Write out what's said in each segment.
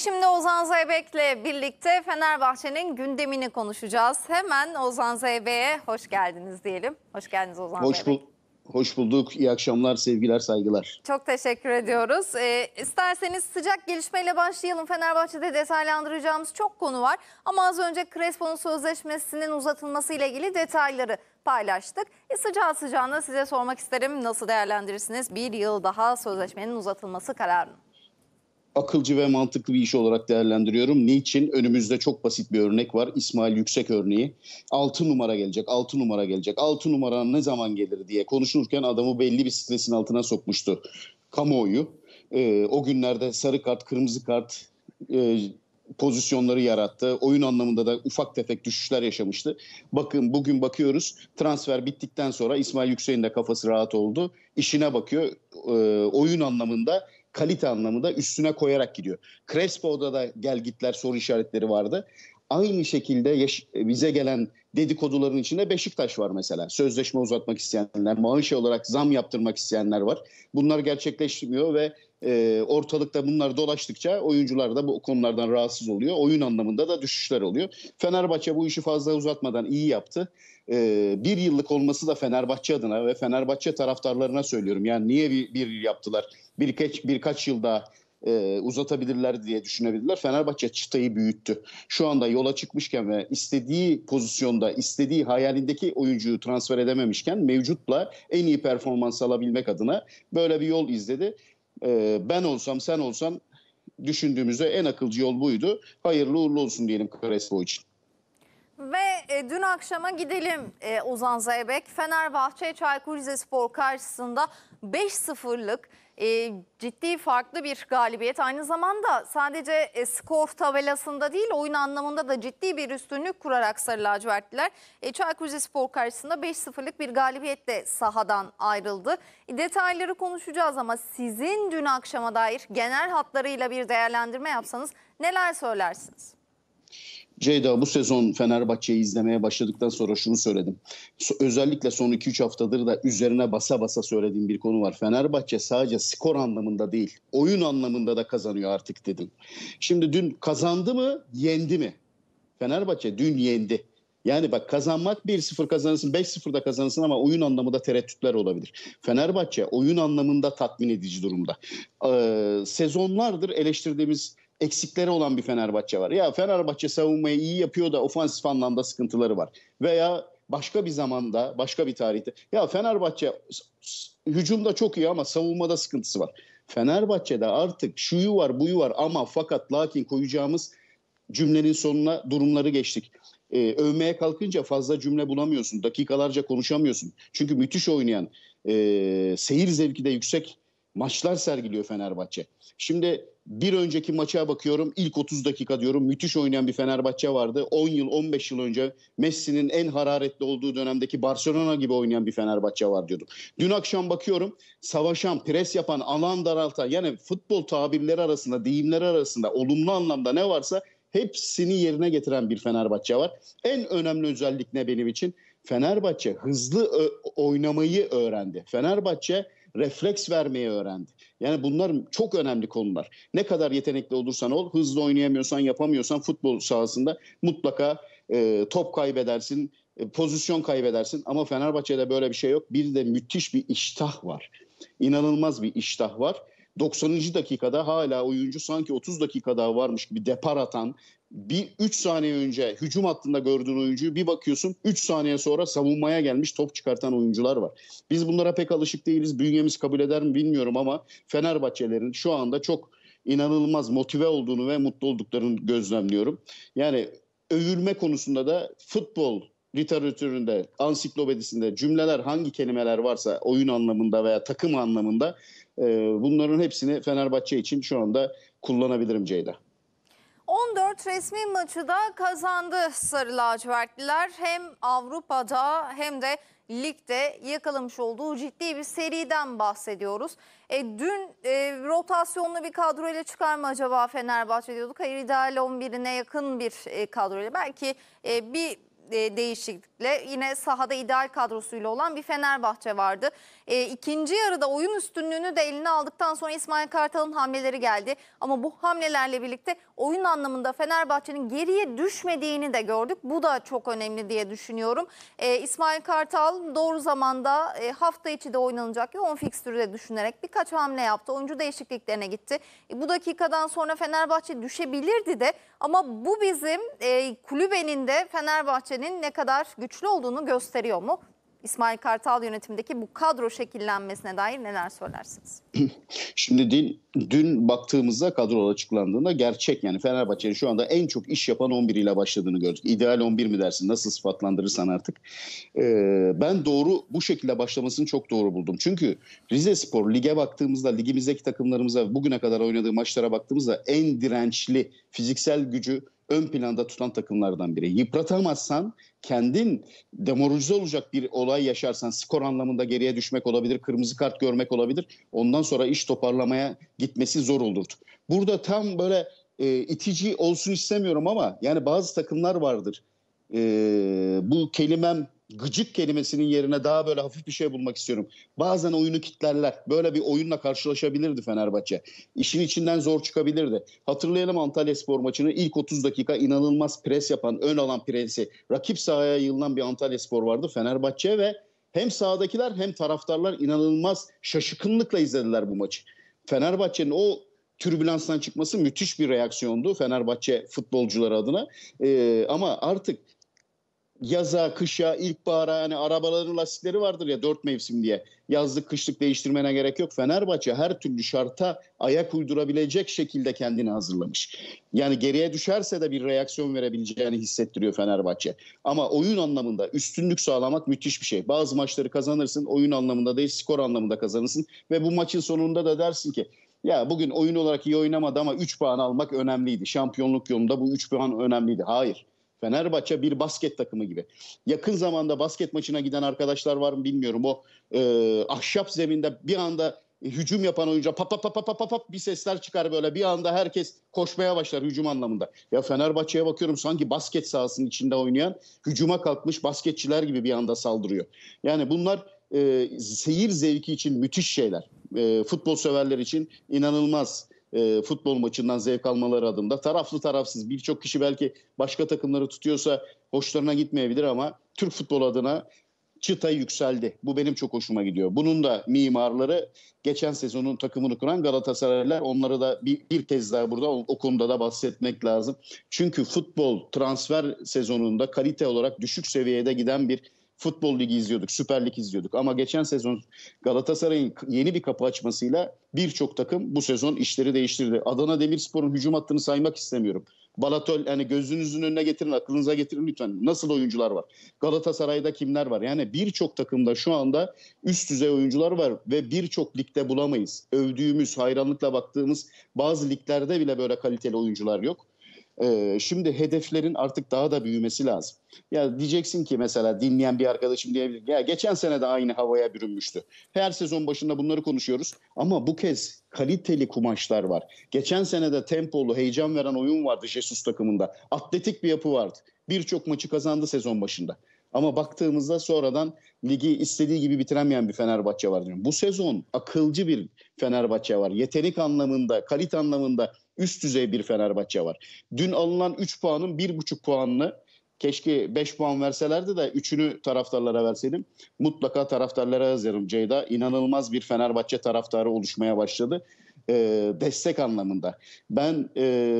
şimdi Ozan Zeybek'le birlikte Fenerbahçe'nin gündemini konuşacağız. Hemen Ozan Zeybek'e hoş geldiniz diyelim. Hoş geldiniz Ozan hoş Zeybek. Bul hoş bulduk. İyi akşamlar, sevgiler, saygılar. Çok teşekkür ediyoruz. Ee, isterseniz sıcak gelişmeyle başlayalım. Fenerbahçe'de detaylandıracağımız çok konu var. Ama az önce Crespo'nun sözleşmesinin uzatılmasıyla ilgili detayları paylaştık. E, sıcağı sıcağına size sormak isterim. Nasıl değerlendirirsiniz bir yıl daha sözleşmenin uzatılması kararını? akılcı ve mantıklı bir iş olarak değerlendiriyorum. Niçin? Önümüzde çok basit bir örnek var. İsmail Yüksek örneği. 6 numara gelecek, 6 numara gelecek. 6 numara ne zaman gelir diye konuşurken adamı belli bir stresin altına sokmuştu kamuoyu. E, o günlerde sarı kart, kırmızı kart e, pozisyonları yarattı. Oyun anlamında da ufak tefek düşüşler yaşamıştı. Bakın bugün bakıyoruz transfer bittikten sonra İsmail Yüksek'in de kafası rahat oldu. İşine bakıyor. E, oyun anlamında kalite anlamında üstüne koyarak gidiyor. Crespo'da da gel gitler soru işaretleri vardı. Aynı şekilde bize gelen dedikoduların içinde Beşiktaş var mesela. Sözleşme uzatmak isteyenler, maaş olarak zam yaptırmak isteyenler var. Bunlar gerçekleşmiyor ve e, ortalıkta bunlar dolaştıkça oyuncular da bu konulardan rahatsız oluyor. Oyun anlamında da düşüşler oluyor. Fenerbahçe bu işi fazla uzatmadan iyi yaptı. E, bir yıllık olması da Fenerbahçe adına ve Fenerbahçe taraftarlarına söylüyorum. Yani niye bir, bir yıl yaptılar? Birkaç, birkaç yıl daha e, uzatabilirler diye düşünebilirler. Fenerbahçe çıtayı büyüttü. Şu anda yola çıkmışken ve istediği pozisyonda, istediği hayalindeki oyuncuyu transfer edememişken mevcutla en iyi performans alabilmek adına böyle bir yol izledi. Ee, ben olsam sen olsan düşündüğümüzde en akılcı yol buydu. Hayırlı uğurlu olsun diyelim Crespo için. Ve e, dün akşama gidelim e, Ozan Zeybek. Fenerbahçe Çaykur Rizespor karşısında 5-0'lık e, ciddi farklı bir galibiyet. Aynı zamanda sadece e, skor tabelasında değil oyun anlamında da ciddi bir üstünlük kurarak Sarı Lacivertliler e, Çaykur Spor karşısında 5-0'lık bir galibiyetle sahadan ayrıldı. E, detayları konuşacağız ama sizin dün akşama dair genel hatlarıyla bir değerlendirme yapsanız neler söylersiniz? Ceyda bu sezon Fenerbahçe'yi izlemeye başladıktan sonra şunu söyledim. Özellikle son 2-3 haftadır da üzerine basa basa söylediğim bir konu var. Fenerbahçe sadece skor anlamında değil, oyun anlamında da kazanıyor artık dedim. Şimdi dün kazandı mı, yendi mi? Fenerbahçe dün yendi. Yani bak kazanmak 1-0 kazanırsın, 5-0 da kazanırsın ama oyun anlamında tereddütler olabilir. Fenerbahçe oyun anlamında tatmin edici durumda. Ee, sezonlardır eleştirdiğimiz eksikleri olan bir Fenerbahçe var. Ya Fenerbahçe savunmayı iyi yapıyor da ofansif anlamda sıkıntıları var. Veya başka bir zamanda, başka bir tarihte. Ya Fenerbahçe hücumda çok iyi ama savunmada sıkıntısı var. Fenerbahçe'de artık şuyu var, buyu var ama fakat lakin koyacağımız cümlenin sonuna durumları geçtik. Ee, övmeye kalkınca fazla cümle bulamıyorsun. Dakikalarca konuşamıyorsun. Çünkü müthiş oynayan, e, seyir zevki de yüksek maçlar sergiliyor Fenerbahçe. Şimdi bir önceki maça bakıyorum ilk 30 dakika diyorum müthiş oynayan bir Fenerbahçe vardı. 10 yıl 15 yıl önce Messi'nin en hararetli olduğu dönemdeki Barcelona gibi oynayan bir Fenerbahçe var diyordum. Dün akşam bakıyorum savaşan, pres yapan, alan daralta, yani futbol tabirleri arasında, deyimleri arasında olumlu anlamda ne varsa hepsini yerine getiren bir Fenerbahçe var. En önemli özellik ne benim için? Fenerbahçe hızlı oynamayı öğrendi. Fenerbahçe refleks vermeyi öğrendi. Yani bunlar çok önemli konular. Ne kadar yetenekli olursan ol, hızlı oynayamıyorsan, yapamıyorsan futbol sahasında mutlaka e, top kaybedersin, e, pozisyon kaybedersin. Ama Fenerbahçe'de böyle bir şey yok. Bir de müthiş bir iştah var. İnanılmaz bir iştah var. 90. dakikada hala oyuncu sanki 30 dakika daha varmış gibi depar atan bir 3 saniye önce hücum hattında gördüğün oyuncuyu bir bakıyorsun 3 saniye sonra savunmaya gelmiş top çıkartan oyuncular var. Biz bunlara pek alışık değiliz. Bünyemiz kabul eder mi bilmiyorum ama Fenerbahçelerin şu anda çok inanılmaz motive olduğunu ve mutlu olduklarını gözlemliyorum. Yani övülme konusunda da futbol literatüründe, ansiklopedisinde cümleler hangi kelimeler varsa oyun anlamında veya takım anlamında ee, bunların hepsini Fenerbahçe için şu anda kullanabilirim Ceyda. 14 resmi maçı da kazandı Sarı Lacivertliler. Hem Avrupa'da hem de ligde yakalamış olduğu ciddi bir seriden bahsediyoruz. E, dün e, rotasyonlu bir kadroyla çıkar mı acaba Fenerbahçe diyorduk. Hayır ideal 11'ine yakın bir e, kadroyla. Belki e, bir e, değişiklikle yine sahada ideal kadrosuyla olan bir Fenerbahçe vardı. E, ikinci yarıda oyun üstünlüğünü de eline aldıktan sonra İsmail Kartal'ın hamleleri geldi. Ama bu hamlelerle birlikte oyun anlamında Fenerbahçe'nin geriye düşmediğini de gördük. Bu da çok önemli diye düşünüyorum. E, İsmail Kartal doğru zamanda e, hafta içi de oynanacak yoğun fikstürü de düşünerek birkaç hamle yaptı. Oyuncu değişikliklerine gitti. E, bu dakikadan sonra Fenerbahçe düşebilirdi de ama bu bizim e, kulübenin de Fenerbahçe'nin ne kadar güçlü olduğunu gösteriyor mu? İsmail Kartal yönetimindeki bu kadro şekillenmesine dair neler söylersiniz? Şimdi dün, dün baktığımızda kadro açıklandığında gerçek yani Fenerbahçe'nin şu anda en çok iş yapan 11 ile başladığını gördük. İdeal 11 mi dersin nasıl sıfatlandırırsan artık. Ee, ben doğru bu şekilde başlamasını çok doğru buldum. Çünkü Rize Spor lige baktığımızda ligimizdeki takımlarımıza bugüne kadar oynadığı maçlara baktığımızda en dirençli fiziksel gücü ön planda tutan takımlardan biri. Yıpratamazsan kendin demoralize olacak bir olay yaşarsan skor anlamında geriye düşmek olabilir, kırmızı kart görmek olabilir. Ondan sonra iş toparlamaya gitmesi zor olurdu. Burada tam böyle e, itici olsun istemiyorum ama yani bazı takımlar vardır. E, bu kelimem gıcık kelimesinin yerine daha böyle hafif bir şey bulmak istiyorum. Bazen oyunu kitlerler. Böyle bir oyunla karşılaşabilirdi Fenerbahçe. İşin içinden zor çıkabilirdi. Hatırlayalım Antalya Spor maçını ilk 30 dakika inanılmaz pres yapan, ön alan presi. Rakip sahaya yığılan bir Antalya Spor vardı. Fenerbahçe ve hem sahadakiler hem taraftarlar inanılmaz şaşkınlıkla izlediler bu maçı. Fenerbahçe'nin o türbülanstan çıkması müthiş bir reaksiyondu Fenerbahçe futbolcular adına. Ee, ama artık yaza, kışa, ilkbahara yani arabaların lastikleri vardır ya dört mevsim diye. Yazlık, kışlık değiştirmene gerek yok. Fenerbahçe her türlü şarta ayak uydurabilecek şekilde kendini hazırlamış. Yani geriye düşerse de bir reaksiyon verebileceğini hissettiriyor Fenerbahçe. Ama oyun anlamında üstünlük sağlamak müthiş bir şey. Bazı maçları kazanırsın, oyun anlamında değil skor anlamında kazanırsın ve bu maçın sonunda da dersin ki ya bugün oyun olarak iyi oynamadı ama 3 puan almak önemliydi. Şampiyonluk yolunda bu 3 puan önemliydi. Hayır. Fenerbahçe bir basket takımı gibi. Yakın zamanda basket maçına giden arkadaşlar var mı bilmiyorum. O e, ahşap zeminde bir anda hücum yapan oyuncu pap pap pap pap pap bir sesler çıkar böyle bir anda herkes koşmaya başlar hücum anlamında. Ya Fenerbahçe'ye bakıyorum sanki basket sahasının içinde oynayan hücuma kalkmış basketçiler gibi bir anda saldırıyor. Yani bunlar e, seyir zevki için müthiş şeyler. E, futbol severler için inanılmaz e, futbol maçından zevk almaları adında. Taraflı tarafsız birçok kişi belki başka takımları tutuyorsa hoşlarına gitmeyebilir ama Türk futbol adına çıta yükseldi. Bu benim çok hoşuma gidiyor. Bunun da mimarları geçen sezonun takımını kuran Galatasaraylar, Onları da bir, bir kez daha burada o konuda da bahsetmek lazım. Çünkü futbol transfer sezonunda kalite olarak düşük seviyede giden bir futbol ligi izliyorduk, Süper Lig izliyorduk. Ama geçen sezon Galatasaray'ın yeni bir kapı açmasıyla birçok takım bu sezon işleri değiştirdi. Adana Demirspor'un hücum hattını saymak istemiyorum. Balatol yani gözünüzün önüne getirin, aklınıza getirin lütfen. Nasıl oyuncular var? Galatasaray'da kimler var? Yani birçok takımda şu anda üst düzey oyuncular var ve birçok ligde bulamayız. Övdüğümüz, hayranlıkla baktığımız bazı liglerde bile böyle kaliteli oyuncular yok. Ee, şimdi hedeflerin artık daha da büyümesi lazım. Ya diyeceksin ki mesela dinleyen bir arkadaşım diyebilir. Ya geçen sene de aynı havaya bürünmüştü. Her sezon başında bunları konuşuyoruz ama bu kez kaliteli kumaşlar var. Geçen sene de tempolu, heyecan veren oyun vardı Jesus takımında. Atletik bir yapı vardı. Birçok maçı kazandı sezon başında. Ama baktığımızda sonradan ligi istediği gibi bitiremeyen bir Fenerbahçe var diyorum. Bu sezon akılcı bir Fenerbahçe var. Yetenek anlamında, kalite anlamında üst düzey bir Fenerbahçe var. Dün alınan 3 puanın 1,5 puanını keşke 5 puan verselerdi de 3'ünü taraftarlara verseydim. Mutlaka taraftarlara yazarım Ceyda. İnanılmaz bir Fenerbahçe taraftarı oluşmaya başladı. E, destek anlamında. Ben e,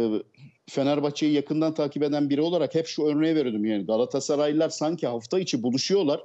Fenerbahçe'yi yakından takip eden biri olarak hep şu örneği veriyordum. Yani Galatasaraylılar sanki hafta içi buluşuyorlar.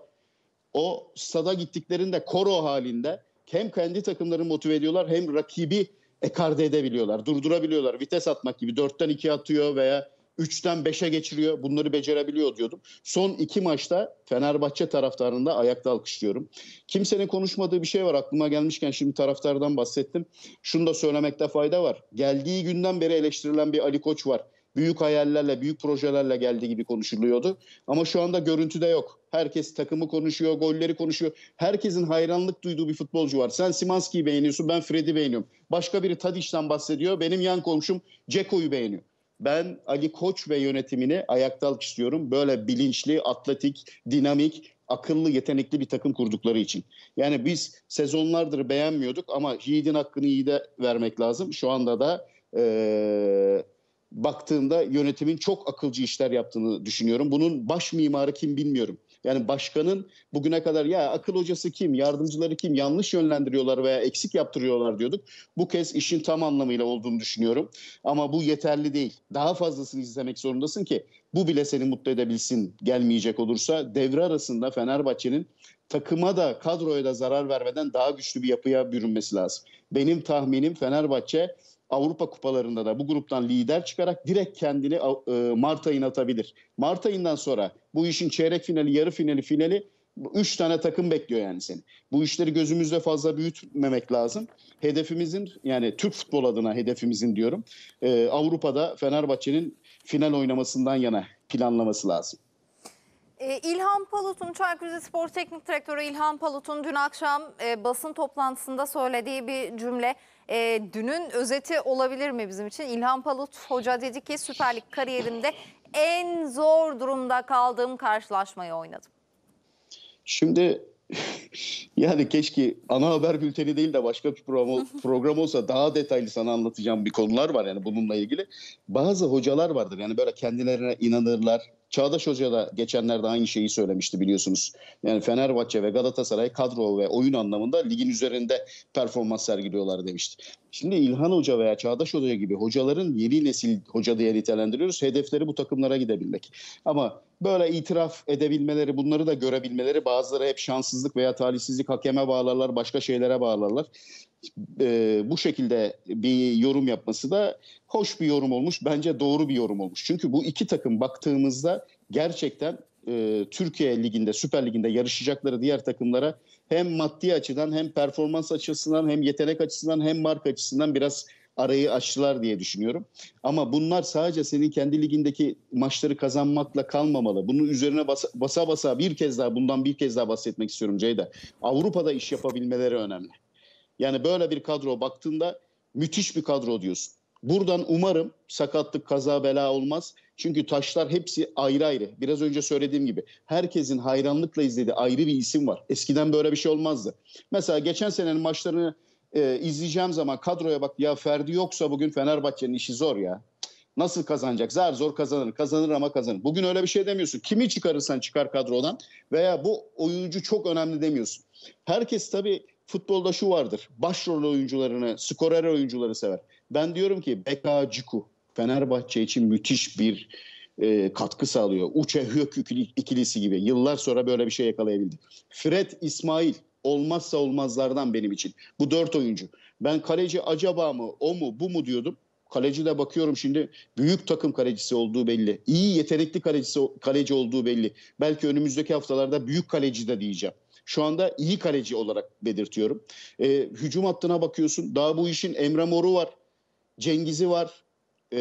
O stada gittiklerinde koro halinde hem kendi takımlarını motive ediyorlar hem rakibi ekarde edebiliyorlar, durdurabiliyorlar. Vites atmak gibi 4'ten 2 atıyor veya 3'ten 5'e geçiriyor. Bunları becerebiliyor diyordum. Son iki maçta Fenerbahçe taraftarında da ayakta alkışlıyorum. Kimsenin konuşmadığı bir şey var aklıma gelmişken şimdi taraftardan bahsettim. Şunu da söylemekte fayda var. Geldiği günden beri eleştirilen bir Ali Koç var büyük hayallerle, büyük projelerle geldi gibi konuşuluyordu. Ama şu anda görüntü de yok. Herkes takımı konuşuyor, golleri konuşuyor. Herkesin hayranlık duyduğu bir futbolcu var. Sen Simanski'yi beğeniyorsun, ben Fred'i beğeniyorum. Başka biri Tadiş'ten bahsediyor. Benim yan komşum Ceko'yu beğeniyor. Ben Ali Koç ve yönetimini ayakta istiyorum. Böyle bilinçli, atletik, dinamik, akıllı, yetenekli bir takım kurdukları için. Yani biz sezonlardır beğenmiyorduk ama Yiğit'in hakkını iyi de vermek lazım. Şu anda da e, baktığımda yönetimin çok akılcı işler yaptığını düşünüyorum. Bunun baş mimarı kim bilmiyorum. Yani başkanın bugüne kadar ya akıl hocası kim, yardımcıları kim, yanlış yönlendiriyorlar veya eksik yaptırıyorlar diyorduk. Bu kez işin tam anlamıyla olduğunu düşünüyorum. Ama bu yeterli değil. Daha fazlasını izlemek zorundasın ki bu bile seni mutlu edebilsin gelmeyecek olursa devre arasında Fenerbahçe'nin takıma da kadroya da zarar vermeden daha güçlü bir yapıya bürünmesi lazım. Benim tahminim Fenerbahçe Avrupa kupalarında da bu gruptan lider çıkarak direkt kendini e, Mart ayına atabilir. Mart ayından sonra bu işin çeyrek finali, yarı finali, finali 3 tane takım bekliyor yani seni. Bu işleri gözümüzde fazla büyütmemek lazım. Hedefimizin yani Türk futbol adına hedefimizin diyorum e, Avrupa'da Fenerbahçe'nin final oynamasından yana planlaması lazım. E, İlhan Palut'un, Çaykur Spor Teknik Direktörü İlhan Palut'un dün akşam basın toplantısında söylediği bir cümle e, dünün özeti olabilir mi bizim için? İlhan Palut Hoca dedi ki Süper Lig kariyerimde en zor durumda kaldığım karşılaşmayı oynadım. Şimdi yani keşke ana haber bülteni değil de başka bir program, program olsa daha detaylı sana anlatacağım bir konular var yani bununla ilgili. Bazı hocalar vardır yani böyle kendilerine inanırlar, Çağdaş Hoca da geçenlerde aynı şeyi söylemişti biliyorsunuz. Yani Fenerbahçe ve Galatasaray kadro ve oyun anlamında ligin üzerinde performans sergiliyorlar demişti. Şimdi İlhan Hoca veya Çağdaş Hoca gibi hocaların yeni nesil hoca diye nitelendiriyoruz. Hedefleri bu takımlara gidebilmek. Ama böyle itiraf edebilmeleri, bunları da görebilmeleri bazıları hep şanssızlık veya talihsizlik hakeme bağlarlar, başka şeylere bağlarlar e, bu şekilde bir yorum yapması da hoş bir yorum olmuş. Bence doğru bir yorum olmuş. Çünkü bu iki takım baktığımızda gerçekten e, Türkiye Ligi'nde, Süper Ligi'nde yarışacakları diğer takımlara hem maddi açıdan hem performans açısından hem yetenek açısından hem marka açısından biraz arayı açtılar diye düşünüyorum. Ama bunlar sadece senin kendi ligindeki maçları kazanmakla kalmamalı. Bunun üzerine basa, basa basa bir kez daha bundan bir kez daha bahsetmek istiyorum Ceyda. Avrupa'da iş yapabilmeleri önemli. Yani böyle bir kadro baktığında müthiş bir kadro diyorsun. Buradan umarım sakatlık kaza bela olmaz. Çünkü taşlar hepsi ayrı ayrı. Biraz önce söylediğim gibi herkesin hayranlıkla izlediği ayrı bir isim var. Eskiden böyle bir şey olmazdı. Mesela geçen senenin maçlarını e, izleyeceğim zaman kadroya bak ya Ferdi yoksa bugün Fenerbahçe'nin işi zor ya. Nasıl kazanacak? Zar zor kazanır. Kazanır ama kazanır. Bugün öyle bir şey demiyorsun. Kimi çıkarırsan çıkar kadrodan veya bu oyuncu çok önemli demiyorsun. Herkes tabii futbolda şu vardır. Başrol oyuncularını, skorer oyuncuları sever. Ben diyorum ki Beka Ciku Fenerbahçe için müthiş bir e, katkı sağlıyor. Uçe Hök ikilisi gibi yıllar sonra böyle bir şey yakalayabildi. Fred İsmail olmazsa olmazlardan benim için. Bu dört oyuncu. Ben kaleci acaba mı o mu bu mu diyordum. Kaleci de bakıyorum şimdi büyük takım kalecisi olduğu belli. İyi yetenekli kalecisi, kaleci olduğu belli. Belki önümüzdeki haftalarda büyük kaleci de diyeceğim şu anda iyi kaleci olarak belirtiyorum. E, hücum hattına bakıyorsun. Daha bu işin Emre Mor'u var. Cengiz'i var. E,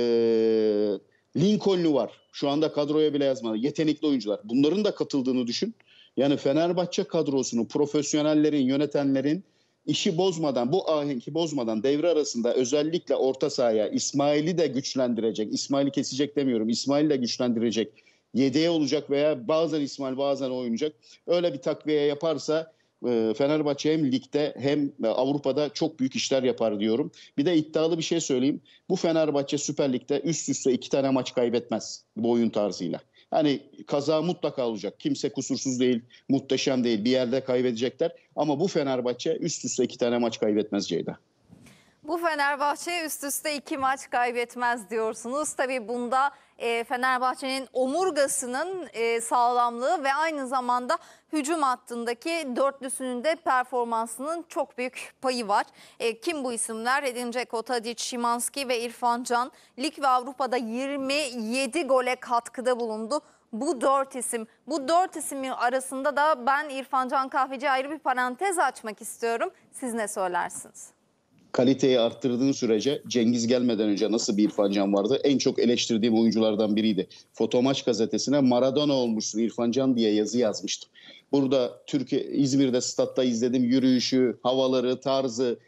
Lincoln'u var. Şu anda kadroya bile yazmadı. Yetenekli oyuncular. Bunların da katıldığını düşün. Yani Fenerbahçe kadrosunu profesyonellerin, yönetenlerin işi bozmadan, bu ahenki bozmadan devre arasında özellikle orta sahaya İsmail'i de güçlendirecek, İsmail'i kesecek demiyorum, İsmail'i de güçlendirecek yedeğe olacak veya bazen İsmail bazen oynayacak. Öyle bir takviye yaparsa e, Fenerbahçe hem ligde hem Avrupa'da çok büyük işler yapar diyorum. Bir de iddialı bir şey söyleyeyim. Bu Fenerbahçe Süper Lig'de üst üste iki tane maç kaybetmez bu oyun tarzıyla. Hani kaza mutlaka olacak. Kimse kusursuz değil, muhteşem değil. Bir yerde kaybedecekler. Ama bu Fenerbahçe üst üste iki tane maç kaybetmez Ceyda. Bu Fenerbahçe üst üste iki maç kaybetmez diyorsunuz. Tabii bunda e, Fenerbahçe'nin omurgasının e, sağlamlığı ve aynı zamanda hücum hattındaki dörtlüsünün de performansının çok büyük payı var. E, kim bu isimler? Edin Dzeko, Tadic, Şimanski ve İrfan Can. Lig ve Avrupa'da 27 gole katkıda bulundu bu dört isim. Bu dört isim arasında da ben İrfan Can Kahveci ayrı bir parantez açmak istiyorum. Siz ne söylersiniz? kaliteyi arttırdığın sürece Cengiz gelmeden önce nasıl bir İrfan Can vardı? En çok eleştirdiğim oyunculardan biriydi. Fotomaç gazetesine Maradona olmuşsun İrfan Can diye yazı yazmıştım. Burada Türkiye İzmir'de statta izledim yürüyüşü, havaları, tarzı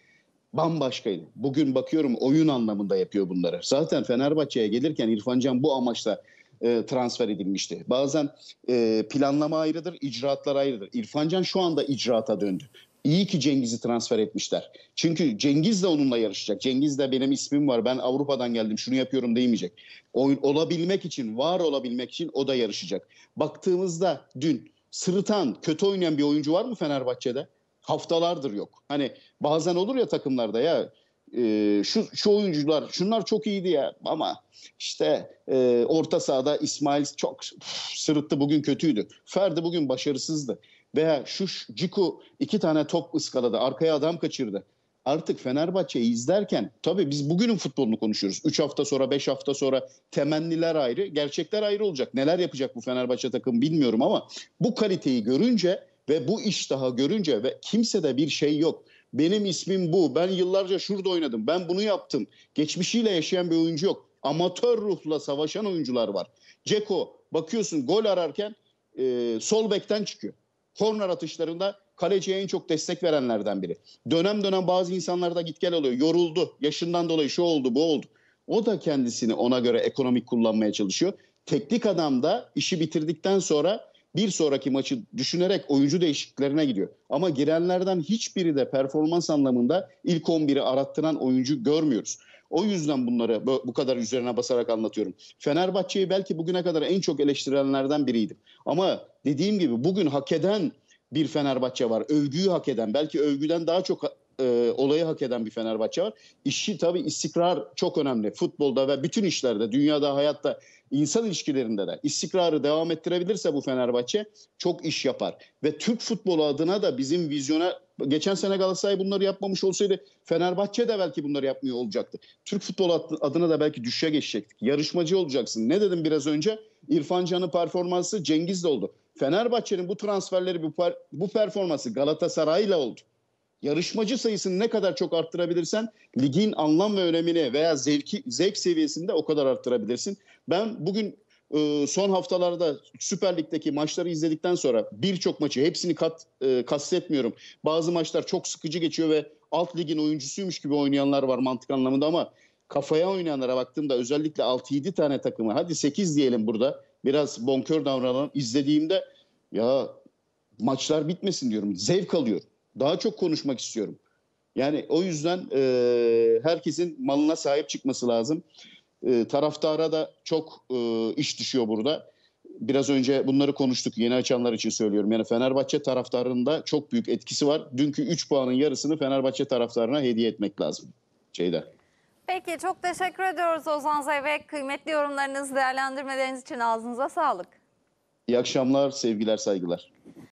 bambaşkaydı. Bugün bakıyorum oyun anlamında yapıyor bunları. Zaten Fenerbahçe'ye gelirken İrfan Can bu amaçla e, transfer edilmişti. Bazen e, planlama ayrıdır, icraatlar ayrıdır. İrfan Can şu anda icraata döndü. İyi ki Cengiz'i transfer etmişler. Çünkü Cengiz de onunla yarışacak. Cengiz de benim ismim var. Ben Avrupa'dan geldim. Şunu yapıyorum demeyecek. Oyun olabilmek için, var olabilmek için o da yarışacak. Baktığımızda dün sırıtan, kötü oynayan bir oyuncu var mı Fenerbahçe'de? Haftalardır yok. Hani bazen olur ya takımlarda ya e, şu, şu oyuncular şunlar çok iyiydi ya ama işte e, orta sahada İsmail çok üf, sırıttı bugün kötüydü. Ferdi bugün başarısızdı veya şu Ciku iki tane top ıskaladı, arkaya adam kaçırdı. Artık Fenerbahçe'yi izlerken tabii biz bugünün futbolunu konuşuyoruz. 3 hafta sonra, 5 hafta sonra temenniler ayrı, gerçekler ayrı olacak. Neler yapacak bu Fenerbahçe takım bilmiyorum ama bu kaliteyi görünce ve bu iş daha görünce ve kimse de bir şey yok. Benim ismim bu. Ben yıllarca şurada oynadım. Ben bunu yaptım. Geçmişiyle yaşayan bir oyuncu yok. Amatör ruhla savaşan oyuncular var. Ceko bakıyorsun gol ararken e, sol bekten çıkıyor korner atışlarında kaleciye en çok destek verenlerden biri. Dönem dönem bazı insanlarda git gel oluyor. Yoruldu. Yaşından dolayı şu oldu bu oldu. O da kendisini ona göre ekonomik kullanmaya çalışıyor. Teknik adam da işi bitirdikten sonra bir sonraki maçı düşünerek oyuncu değişikliklerine gidiyor. Ama girenlerden hiçbiri de performans anlamında ilk 11'i arattıran oyuncu görmüyoruz. O yüzden bunları bu kadar üzerine basarak anlatıyorum. Fenerbahçe'yi belki bugüne kadar en çok eleştirenlerden biriydim. Ama dediğim gibi bugün hak eden bir Fenerbahçe var. Övgüyü hak eden, belki övgüden daha çok e, olayı hak eden bir Fenerbahçe var. İşi tabii istikrar çok önemli. Futbolda ve bütün işlerde, dünyada, hayatta, insan ilişkilerinde de istikrarı devam ettirebilirse bu Fenerbahçe çok iş yapar. Ve Türk futbolu adına da bizim vizyona geçen sene Galatasaray bunları yapmamış olsaydı Fenerbahçe de belki bunları yapmıyor olacaktı. Türk futbolu adına da belki düşe geçecektik. Yarışmacı olacaksın. Ne dedim biraz önce? İrfan Can'ın performansı Cengiz'le oldu. Fenerbahçe'nin bu transferleri bu, bu performansı Galatasaray'la oldu yarışmacı sayısını ne kadar çok arttırabilirsen ligin anlam ve önemini veya zevki, zevk seviyesini de o kadar arttırabilirsin. Ben bugün e, son haftalarda Süper Lig'deki maçları izledikten sonra birçok maçı hepsini kat e, kastetmiyorum. Bazı maçlar çok sıkıcı geçiyor ve alt ligin oyuncusuymuş gibi oynayanlar var mantık anlamında ama kafaya oynayanlara baktığımda özellikle 6-7 tane takımı hadi 8 diyelim burada biraz bonkör davranan izlediğimde ya maçlar bitmesin diyorum. Zevk alıyorum. Daha çok konuşmak istiyorum. Yani o yüzden e, herkesin malına sahip çıkması lazım. E, taraftara da çok e, iş düşüyor burada. Biraz önce bunları konuştuk yeni açanlar için söylüyorum. Yani Fenerbahçe taraftarında çok büyük etkisi var. Dünkü 3 puanın yarısını Fenerbahçe taraftarına hediye etmek lazım. Ceyda. Peki çok teşekkür ediyoruz Ozan Zeybek. Kıymetli yorumlarınız, değerlendirmeleriniz için ağzınıza sağlık. İyi akşamlar, sevgiler, saygılar.